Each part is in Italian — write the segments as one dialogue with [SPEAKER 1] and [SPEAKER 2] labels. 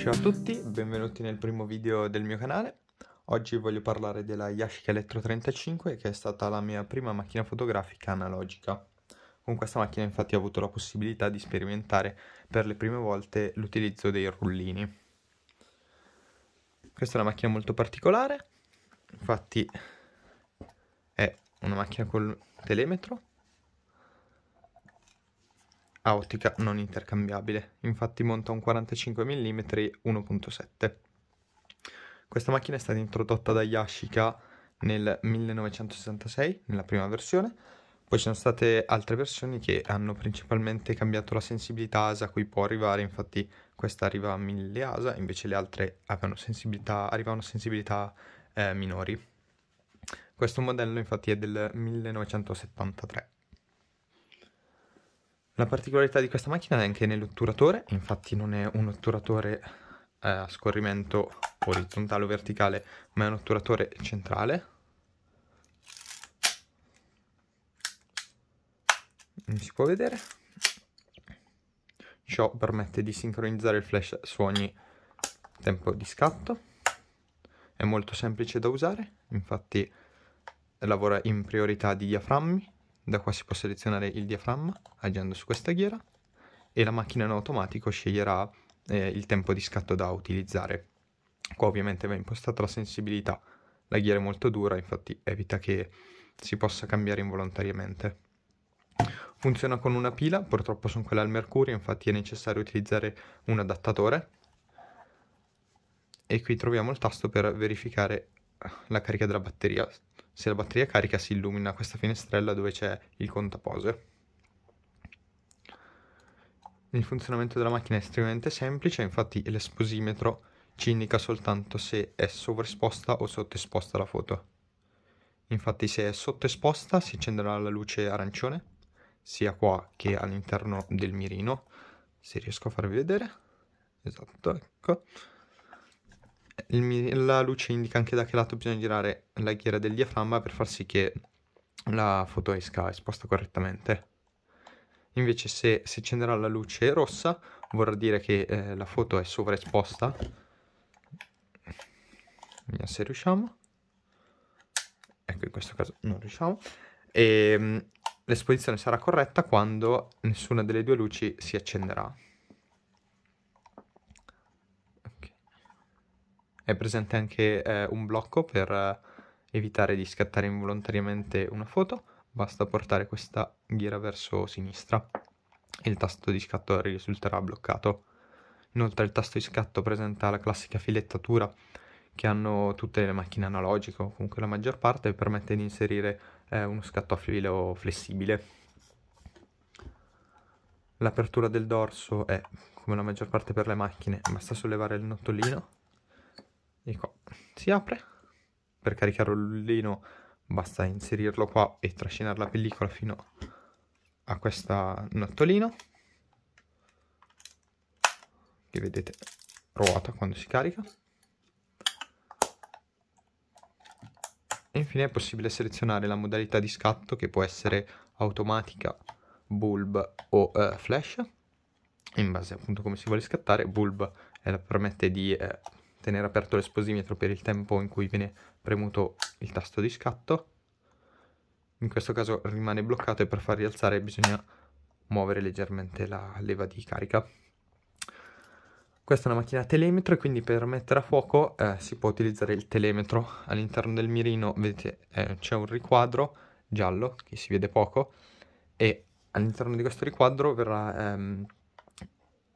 [SPEAKER 1] Ciao a tutti, benvenuti nel primo video del mio canale. Oggi voglio parlare della Yashica Electro 35 che è stata la mia prima macchina fotografica analogica. Con questa macchina infatti ho avuto la possibilità di sperimentare per le prime volte l'utilizzo dei rullini. Questa è una macchina molto particolare, infatti è una macchina col telemetro a ottica non intercambiabile, infatti monta un 45 mm 1.7. Questa macchina è stata introdotta da Yashica nel 1966, nella prima versione, poi ci sono state altre versioni che hanno principalmente cambiato la sensibilità ASA a cui può arrivare, infatti questa arriva a 1000 ASA, invece le altre sensibilità, arrivavano a sensibilità eh, minori. Questo modello infatti è del 1973. La particolarità di questa macchina è anche nell'otturatore, infatti non è un otturatore eh, a scorrimento orizzontale o verticale, ma è un otturatore centrale. Non si può vedere. Ciò permette di sincronizzare il flash su ogni tempo di scatto. È molto semplice da usare, infatti lavora in priorità di diaframmi da qua si può selezionare il diaframma agendo su questa ghiera e la macchina in automatico sceglierà eh, il tempo di scatto da utilizzare. Qua ovviamente va impostata la sensibilità, la ghiera è molto dura, infatti evita che si possa cambiare involontariamente. Funziona con una pila, purtroppo sono quelle al mercurio, infatti è necessario utilizzare un adattatore. E qui troviamo il tasto per verificare la carica della batteria. Se la batteria carica si illumina questa finestrella dove c'è il contapose. Il funzionamento della macchina è estremamente semplice, infatti l'esposimetro ci indica soltanto se è sovraesposta o sottoesposta la foto. Infatti se è sottoesposta si accenderà la luce arancione, sia qua che all'interno del mirino, se riesco a farvi vedere. Esatto, ecco il, la luce indica anche da che lato bisogna girare la ghiera del diaframma per far sì che la foto esca esposta correttamente. Invece se si accenderà la luce rossa vorrà dire che eh, la foto è sovraesposta. Vediamo se riusciamo. Ecco, in questo caso non riusciamo. E, ehm, l'esposizione sarà corretta quando nessuna delle due luci si accenderà. è presente anche eh, un blocco per eh, evitare di scattare involontariamente una foto, basta portare questa ghiera verso sinistra e il tasto di scatto risulterà bloccato. Inoltre il tasto di scatto presenta la classica filettatura che hanno tutte le macchine analogiche, o comunque la maggior parte, permette di inserire eh, uno scatto a filo flessibile. L'apertura del dorso è, come la maggior parte per le macchine, basta sollevare il nottolino di qua si apre per caricare il rullino basta inserirlo qua e trascinare la pellicola fino a questa nottolina che vedete ruota quando si carica e infine è possibile selezionare la modalità di scatto che può essere automatica bulb o eh, flash in base appunto come si vuole scattare bulb eh, permette di eh, tenere aperto l'esposimetro per il tempo in cui viene premuto il tasto di scatto. In questo caso rimane bloccato e per far rialzare bisogna muovere leggermente la leva di carica. Questa è una macchina telemetro e quindi per mettere a fuoco eh, si può utilizzare il telemetro. All'interno del mirino vedete eh, c'è un riquadro giallo che si vede poco e all'interno di questo riquadro verrà ehm,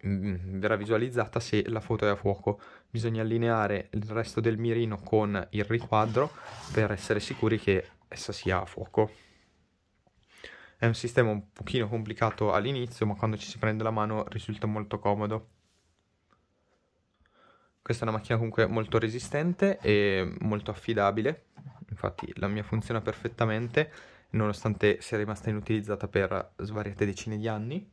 [SPEAKER 1] Mm, verrà visualizzata se la foto è a fuoco. Bisogna allineare il resto del mirino con il riquadro per essere sicuri che essa sia a fuoco. È un sistema un pochino complicato all'inizio, ma quando ci si prende la mano risulta molto comodo. Questa è una macchina comunque molto resistente e molto affidabile, infatti la mia funziona perfettamente, nonostante sia rimasta inutilizzata per svariate decine di anni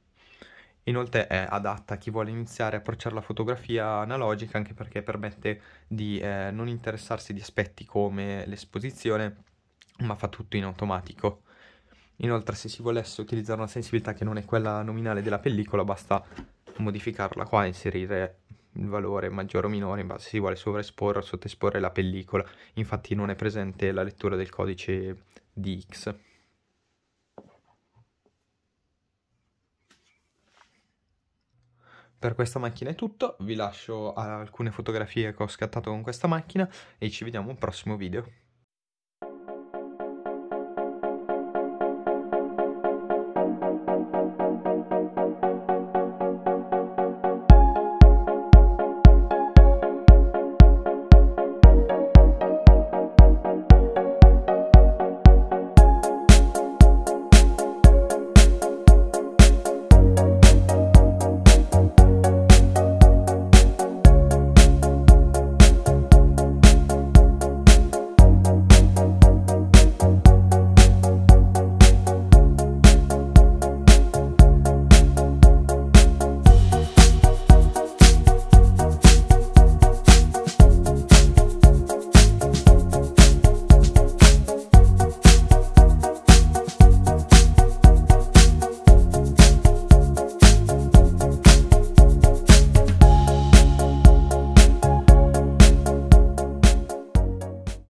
[SPEAKER 1] Inoltre è eh, adatta a chi vuole iniziare a approcciare la fotografia analogica anche perché permette di eh, non interessarsi di aspetti come l'esposizione, ma fa tutto in automatico. Inoltre se si volesse utilizzare una sensibilità che non è quella nominale della pellicola basta modificarla qua, e inserire il valore maggiore o minore in base se si vuole sovraesporre o sottoesporre la pellicola, infatti non è presente la lettura del codice DX. Per questa macchina è tutto, vi lascio alcune fotografie che ho scattato con questa macchina e ci vediamo al prossimo video.